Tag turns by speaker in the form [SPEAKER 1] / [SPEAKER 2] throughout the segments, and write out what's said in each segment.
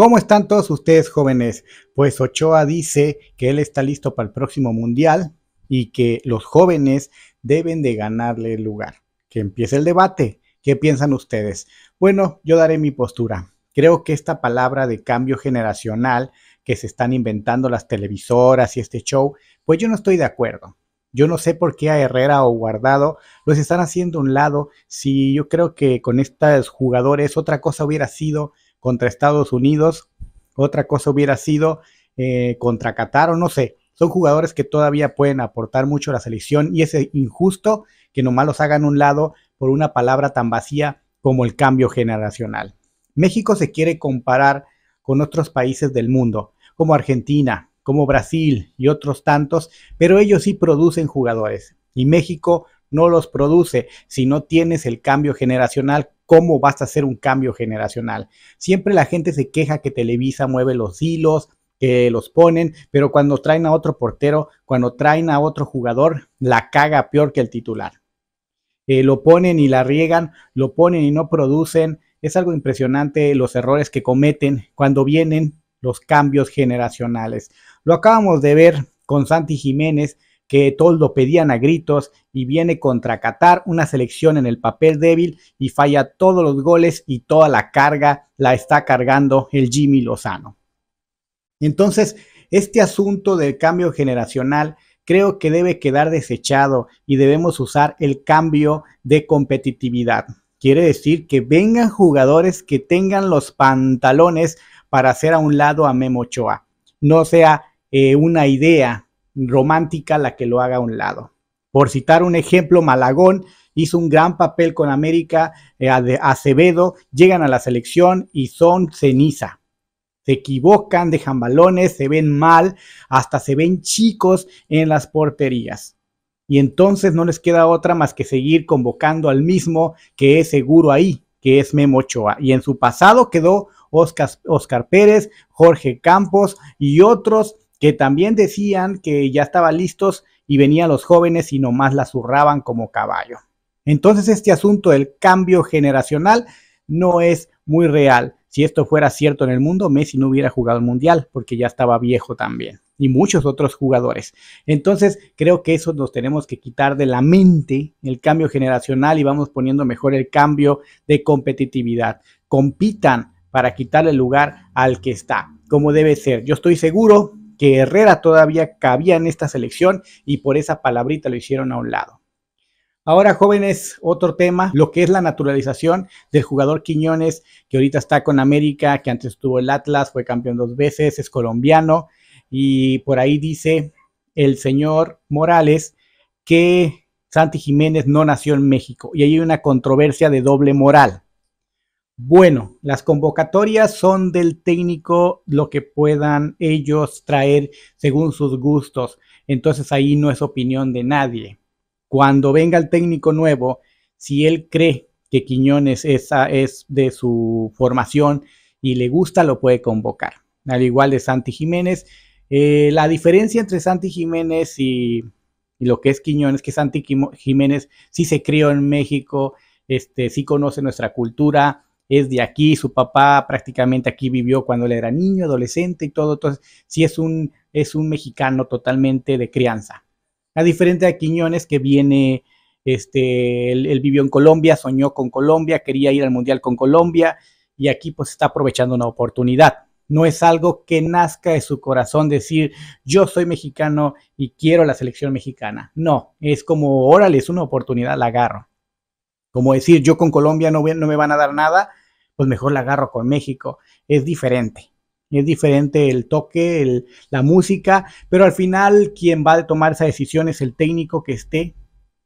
[SPEAKER 1] ¿Cómo están todos ustedes jóvenes? Pues Ochoa dice que él está listo para el próximo mundial y que los jóvenes deben de ganarle el lugar. Que empiece el debate. ¿Qué piensan ustedes? Bueno, yo daré mi postura. Creo que esta palabra de cambio generacional que se están inventando las televisoras y este show, pues yo no estoy de acuerdo. Yo no sé por qué a Herrera o Guardado los están haciendo a un lado si yo creo que con estos jugadores otra cosa hubiera sido contra Estados Unidos, otra cosa hubiera sido eh, contra Qatar o no sé. Son jugadores que todavía pueden aportar mucho a la selección y es injusto que nomás los hagan un lado por una palabra tan vacía como el cambio generacional. México se quiere comparar con otros países del mundo, como Argentina, como Brasil y otros tantos, pero ellos sí producen jugadores y México no los produce si no tienes el cambio generacional cómo vas a hacer un cambio generacional. Siempre la gente se queja que Televisa mueve los hilos, que los ponen, pero cuando traen a otro portero, cuando traen a otro jugador, la caga peor que el titular. Eh, lo ponen y la riegan, lo ponen y no producen. Es algo impresionante los errores que cometen cuando vienen los cambios generacionales. Lo acabamos de ver con Santi Jiménez, que todos lo pedían a gritos y viene contra Qatar, una selección en el papel débil y falla todos los goles y toda la carga la está cargando el Jimmy Lozano. Entonces, este asunto del cambio generacional creo que debe quedar desechado y debemos usar el cambio de competitividad. Quiere decir que vengan jugadores que tengan los pantalones para hacer a un lado a Memochoa. No sea eh, una idea romántica la que lo haga a un lado. Por citar un ejemplo, Malagón hizo un gran papel con América, eh, Acevedo, llegan a la selección y son ceniza. Se equivocan, dejan balones, se ven mal, hasta se ven chicos en las porterías. Y entonces no les queda otra más que seguir convocando al mismo que es seguro ahí, que es Memo Ochoa. Y en su pasado quedó Oscar Pérez, Jorge Campos y otros que también decían que ya estaban listos y venían los jóvenes y nomás la zurraban como caballo. Entonces este asunto del cambio generacional no es muy real. Si esto fuera cierto en el mundo, Messi no hubiera jugado el Mundial porque ya estaba viejo también y muchos otros jugadores. Entonces creo que eso nos tenemos que quitar de la mente, el cambio generacional y vamos poniendo mejor el cambio de competitividad. Compitan para quitarle lugar al que está, como debe ser. Yo estoy seguro que Herrera todavía cabía en esta selección y por esa palabrita lo hicieron a un lado. Ahora, jóvenes, otro tema, lo que es la naturalización del jugador Quiñones, que ahorita está con América, que antes estuvo el Atlas, fue campeón dos veces, es colombiano, y por ahí dice el señor Morales que Santi Jiménez no nació en México, y ahí hay una controversia de doble moral. Bueno, las convocatorias son del técnico lo que puedan ellos traer según sus gustos. Entonces ahí no es opinión de nadie. Cuando venga el técnico nuevo, si él cree que Quiñones esa ah, es de su formación y le gusta, lo puede convocar. Al igual de Santi Jiménez. Eh, la diferencia entre Santi Jiménez y, lo que es Quiñones, que Santi Jiménez sí se crió en México, este, sí conoce nuestra cultura es de aquí, su papá prácticamente aquí vivió cuando él era niño, adolescente y todo, entonces sí es un, es un mexicano totalmente de crianza. A diferencia de Quiñones que viene, este, él, vivió en Colombia, soñó con Colombia, quería ir al Mundial con Colombia y aquí pues está aprovechando una oportunidad. No es algo que nazca de su corazón decir yo soy mexicano y quiero la selección mexicana. No, es como órale, es una oportunidad, la agarro. Como decir yo con Colombia no, no me van a dar nada, pues mejor la agarro con México. Es diferente. Es diferente el toque, la música, pero al final quien va a tomar esa decisión es el técnico que esté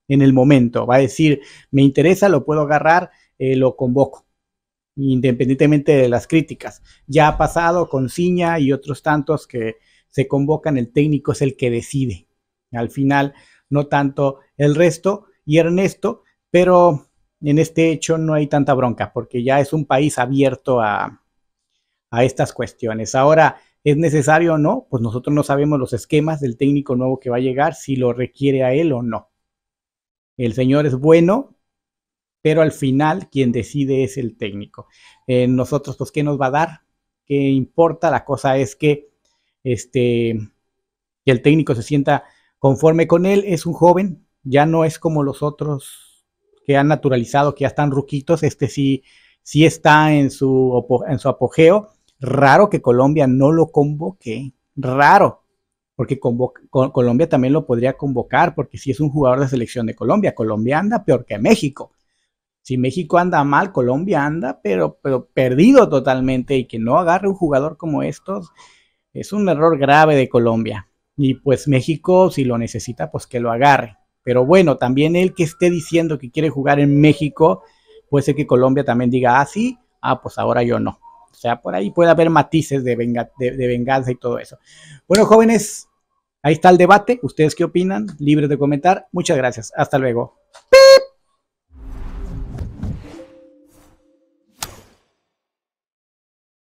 [SPEAKER 1] en el momento. Va a decir, me interesa, lo puedo agarrar, eh, lo convoco, independientemente de las críticas. Ya ha pasado con Ciña y otros tantos que se convocan, el técnico es el que decide. Al final, no tanto el resto y Ernesto, pero en este hecho no hay tanta bronca, porque ya es un país abierto a, a estas cuestiones. Ahora, ¿es necesario o no? Pues nosotros no sabemos los esquemas del técnico nuevo que va a llegar, si lo requiere a él o no. El señor es bueno, pero al final quien decide es el técnico. Eh, nosotros, pues, ¿qué nos va a dar? ¿Qué importa? La cosa es que, este, que el técnico se sienta conforme con él. Es un joven, ya no es como los otros que han naturalizado, que ya están ruquitos, este sí, sí está en su, en su apogeo. Raro que Colombia no lo convoque, raro, porque Colombia también lo podría convocar, porque si es un jugador de selección de Colombia, Colombia anda peor que México. Si México anda mal, Colombia anda, pero, pero perdido totalmente y que no agarre un jugador como estos es un error grave de Colombia. Y pues México, si lo necesita, pues que lo agarre. Pero bueno, también el que esté diciendo que quiere jugar en México, puede ser que Colombia también diga, ah, sí, ah, pues ahora yo no. O sea, por ahí puede haber matices de, de venganza y todo eso. Bueno, jóvenes, ahí está el debate. ¿Ustedes qué opinan? Libres de comentar. Muchas gracias. Hasta luego.